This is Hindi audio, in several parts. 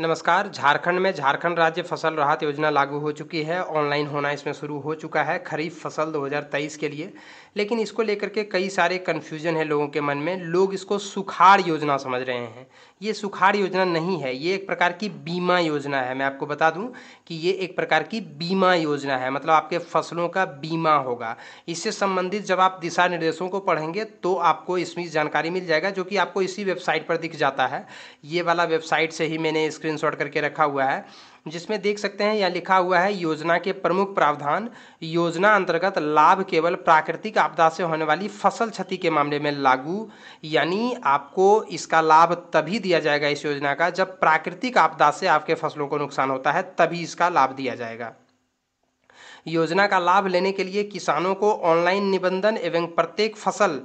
नमस्कार झारखंड में झारखंड राज्य फसल राहत योजना लागू हो चुकी है ऑनलाइन होना इसमें शुरू हो चुका है खरीफ फसल 2023 के लिए लेकिन इसको लेकर के कई सारे कन्फ्यूजन है लोगों के मन में लोग इसको सुखाड़ योजना समझ रहे हैं ये सुखाड़ योजना नहीं है ये एक प्रकार की बीमा योजना है मैं आपको बता दूँ कि ये एक प्रकार की बीमा योजना है मतलब आपके फसलों का बीमा होगा इससे संबंधित जब आप दिशा निर्देशों को पढ़ेंगे तो आपको इसमें जानकारी मिल जाएगा जो कि आपको इसी वेबसाइट पर दिख जाता है ये वाला वेबसाइट से ही मैंने इस स्क्रीनशॉट करके रखा हुआ है जिसमें देख सकते हैं यहाँ लिखा हुआ है योजना के प्रमुख प्रावधान योजना अंतर्गत लाभ केवल प्राकृतिक आपदा से होने वाली फसल क्षति के मामले में लागू यानी आपको इसका लाभ तभी दिया जाएगा इस योजना का जब प्राकृतिक आपदा से आपके फसलों को नुकसान होता है तभी इसका लाभ दिया जाएगा योजना का लाभ लेने के लिए किसानों को ऑनलाइन निबंधन एवं प्रत्येक फसल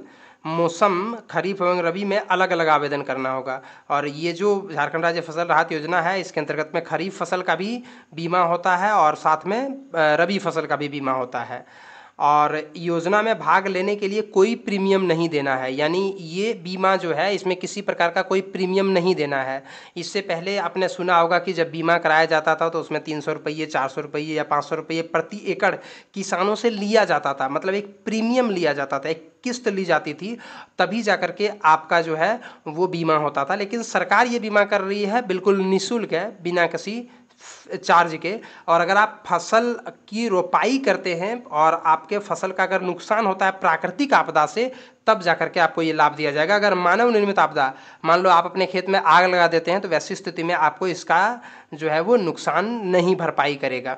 मौसम खरीफ एवं रबी में अलग अलग आवेदन करना होगा और ये जो झारखंड राज्य फसल राहत योजना है इसके अंतर्गत में खरीफ फसल का भी बीमा होता है और साथ में रबी फसल का भी बीमा होता है और योजना में भाग लेने के लिए कोई प्रीमियम नहीं देना है यानी ये बीमा जो है इसमें किसी प्रकार का कोई प्रीमियम नहीं देना है इससे पहले आपने सुना होगा कि जब बीमा कराया जाता था तो उसमें तीन सौ रुपये चार सौ रुपये या पाँच सौ रुपये प्रति एकड़ किसानों से लिया जाता था मतलब एक प्रीमियम लिया जाता था एक किस्त ली जाती थी तभी जा करके के आपका जो है वो बीमा होता था लेकिन सरकार ये बीमा कर रही है बिल्कुल निःशुल्क है बिना किसी चार्ज के और अगर आप फसल की रोपाई करते हैं और आपके फसल का अगर नुकसान होता है प्राकृतिक आपदा से तब जा करके आपको ये लाभ दिया जाएगा अगर मानव निर्मित आपदा मान लो आप अपने खेत में आग लगा देते हैं तो वैसी स्थिति में आपको इसका जो है वो नुकसान नहीं भरपाई करेगा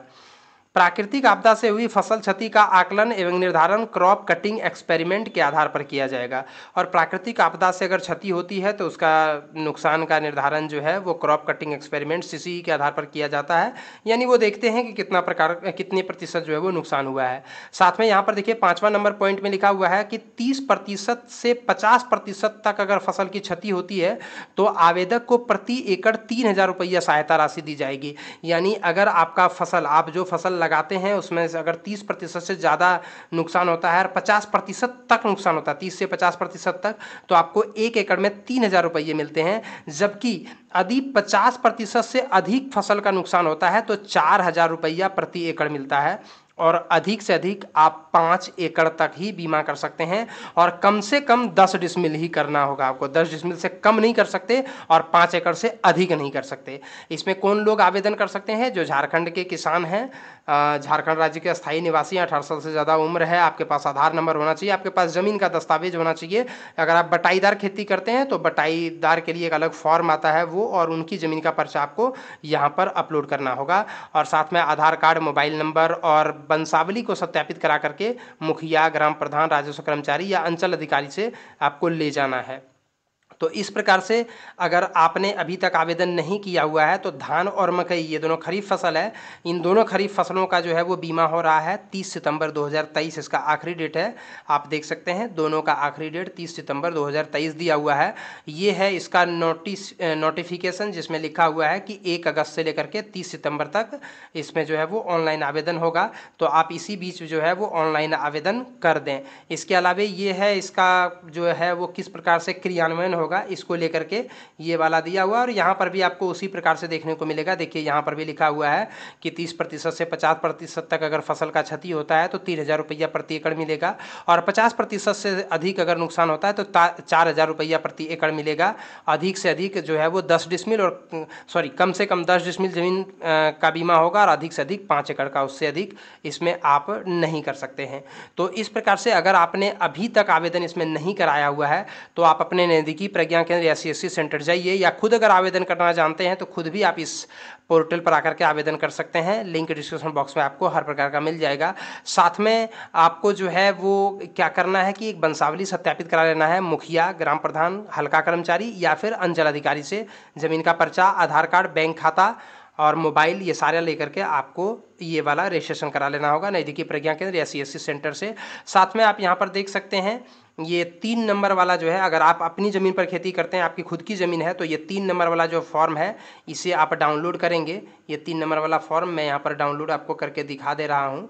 प्राकृतिक आपदा से हुई फसल क्षति का आकलन एवं निर्धारण क्रॉप कटिंग एक्सपेरिमेंट के आधार पर किया जाएगा और प्राकृतिक आपदा से अगर क्षति होती है तो उसका नुकसान का निर्धारण जो है वो क्रॉप कटिंग एक्सपेरिमेंट सी के आधार पर किया जाता है यानी वो देखते हैं कि कितना प्रकार कितने प्रतिशत जो है वो नुकसान हुआ है साथ में यहाँ पर देखिए पाँचवा नंबर पॉइंट में लिखा हुआ है कि तीस प्रतिशत से पचास प्रतिशत तक अगर फसल की क्षति होती है तो आवेदक को प्रति एकड़ तीन हज़ार सहायता राशि दी जाएगी यानी अगर आपका फसल आप जो फसल लगाते हैं उसमें से अगर तीस प्रतिशत से ज़्यादा नुकसान होता है और 50 प्रतिशत तक नुकसान होता है तीस से पचास प्रतिशत तक तो आपको एक एकड़ में तीन हज़ार रुपये मिलते हैं जबकि यदि पचास प्रतिशत से अधिक फसल का नुकसान होता है तो चार हज़ार रुपया प्रति एकड़ मिलता है और अधिक से अधिक आप पाँच एकड़ तक ही बीमा कर सकते हैं और कम से कम दस डिसमिल ही करना होगा आपको दस डिसमिल से कम नहीं कर सकते और पाँच एकड़ से अधिक नहीं कर सकते इसमें कौन लोग आवेदन कर सकते हैं जो झारखंड के किसान हैं झारखंड राज्य के स्थायी निवासी हैं अठारह साल से ज़्यादा उम्र है आपके पास आधार नंबर होना चाहिए आपके पास ज़मीन का दस्तावेज होना चाहिए अगर आप बटाईदार खेती करते हैं तो बटाईदार के लिए एक अलग फॉर्म आता है वो और उनकी ज़मीन का पर्चा आपको यहाँ पर अपलोड करना होगा और साथ में आधार कार्ड मोबाइल नंबर और वंशावली को सत्यापित करा करके मुखिया ग्राम प्रधान राजस्व कर्मचारी या अंचल अधिकारी से आपको ले जाना है तो इस प्रकार से अगर आपने अभी तक आवेदन नहीं किया हुआ है तो धान और मकई ये दोनों खरीफ फसल है इन दोनों खरीफ फसलों का जो है वो बीमा हो रहा है 30 सितंबर 2023 इसका आखिरी डेट है आप देख सकते हैं दोनों का आखिरी डेट 30 सितंबर 2023 दिया हुआ है ये है इसका नोटिस नोटिफिकेशन जिसमें लिखा हुआ है कि एक अगस्त से लेकर के तीस सितंबर तक इसमें जो है वो ऑनलाइन आवेदन होगा तो आप इसी बीच जो है वो ऑनलाइन आवेदन कर दें इसके अलावा ये है इसका जो है वो किस प्रकार से क्रियान्वयन होगा होगा इसको लेकर के ये वाला दिया हुआ और यहाँ पर भी आपको उसी प्रकार से देखने को मिलेगा देखिए यहाँ पर भी लिखा हुआ है कि तीस प्रतिशत से पचास प्रतिशत तक अगर फसल का क्षति होता है तो तीन हज़ार रुपया प्रति एकड़ मिलेगा और पचास प्रतिशत से अधिक अगर नुकसान होता है तो चार हज़ार रुपया प्रति एकड़ मिलेगा अधिक से अधिक जो है वो दस डिसमिल और सॉरी कम से कम दस डिसमिल ज़मीन का बीमा होगा और अधिक से अधिक पाँच एकड़ का उससे अधिक इसमें आप नहीं कर सकते हैं तो इस प्रकार से अगर आपने अभी तक आवेदन इसमें नहीं कराया हुआ है तो आप अपने नज़दीकी प्रज्ञा केंद्र या सी सेंटर जाइए या खुद अगर आवेदन करना जानते हैं तो खुद भी आप इस पोर्टल पर आकर के आवेदन कर सकते हैं लिंक डिस्क्रिप्शन बॉक्स में आपको हर प्रकार का मिल जाएगा साथ में आपको जो है वो क्या करना है कि एक बंसावली सत्यापित करा लेना है मुखिया ग्राम प्रधान हल्का कर्मचारी या फिर अंचल अधिकारी से ज़मीन का पर्चा आधार कार्ड बैंक खाता और मोबाइल ये सारा लेकर के आपको ये वाला रजिस्ट्रेशन करा लेना होगा नज़दीकी प्रज्ञा केंद्र या सी सेंटर से साथ में आप यहाँ पर देख सकते हैं ये तीन नंबर वाला जो है अगर आप अपनी ज़मीन पर खेती करते हैं आपकी खुद की ज़मीन है तो ये तीन नंबर वाला जो फॉर्म है इसे आप डाउनलोड करेंगे ये तीन नंबर वाला फॉर्म मैं यहाँ पर डाउनलोड आपको करके दिखा दे रहा हूँ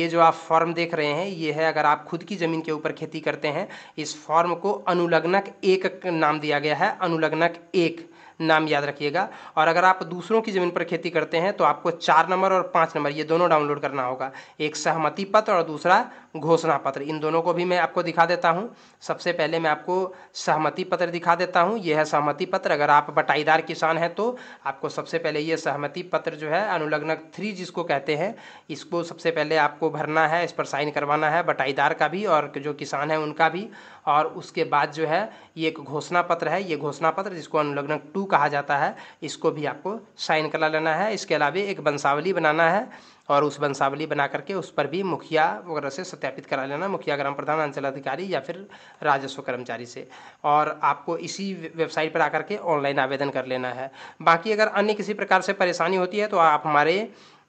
ये जो आप फॉर्म देख रहे हैं ये है अगर आप खुद की ज़मीन के ऊपर खेती करते हैं इस फॉर्म को अनुलग्नक एक नाम दिया गया है अनुलग्नक एक नाम याद रखिएगा और अगर आप दूसरों की ज़मीन पर खेती करते हैं तो आपको चार नंबर और पाँच नंबर ये दोनों डाउनलोड करना होगा एक सहमति पत्र और दूसरा घोषणा पत्र इन दोनों को भी मैं आपको दिखा देता हूँ सबसे पहले मैं आपको सहमति पत्र दिखा देता हूँ यह है सहमति पत्र अगर आप बटाईदार किसान हैं तो आपको सबसे पहले यह सहमति पत्र जो है अनुलग्नक थ्री जिसको कहते हैं इसको सबसे पहले आपको भरना है इस पर साइन करवाना है बटाईदार का भी और जो किसान है उनका भी और उसके बाद जो है ये एक घोषणा पत्र है ये घोषणा पत्र जिसको अनुलग्नक टू कहा जाता है इसको भी आपको साइन करा लेना है इसके अलावा एक वंशावली बनाना है और उस वंशावली बना करके उस पर भी मुखिया वगैरह से सत्यापित करा लेना मुखिया ग्राम प्रधान अंचलाधिकारी या फिर राजस्व कर्मचारी से और आपको इसी वेबसाइट पर आकर के ऑनलाइन आवेदन कर लेना है बाकी अगर अन्य किसी प्रकार से परेशानी होती है तो आप हमारे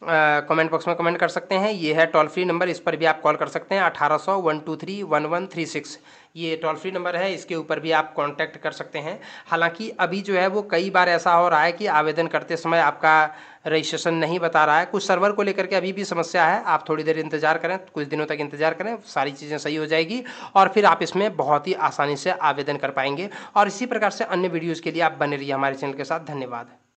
कमेंट बॉक्स में कमेंट कर सकते हैं ये है टोल फ्री नंबर इस पर भी आप कॉल कर सकते हैं अठारह सौ one two three one one three six ये टोल फ्री नंबर है इसके ऊपर भी आप कांटेक्ट कर सकते हैं हालांकि अभी जो है वो कई बार ऐसा हो रहा है कि आवेदन करते समय आपका रजिस्ट्रेशन नहीं बता रहा है कुछ सर्वर को लेकर के अभी भी समस्या है आप थोड़ी देर इंतजार करें कुछ दिनों तक इंतजार करें सारी चीज़ें सही हो जाएगी और फिर आप इसमें बहुत ही आसानी से आवेदन कर पाएंगे और इसी प्रकार से अन्य वीडियोज़ के लिए आप बने रहिए हमारे चैनल के साथ धन्यवाद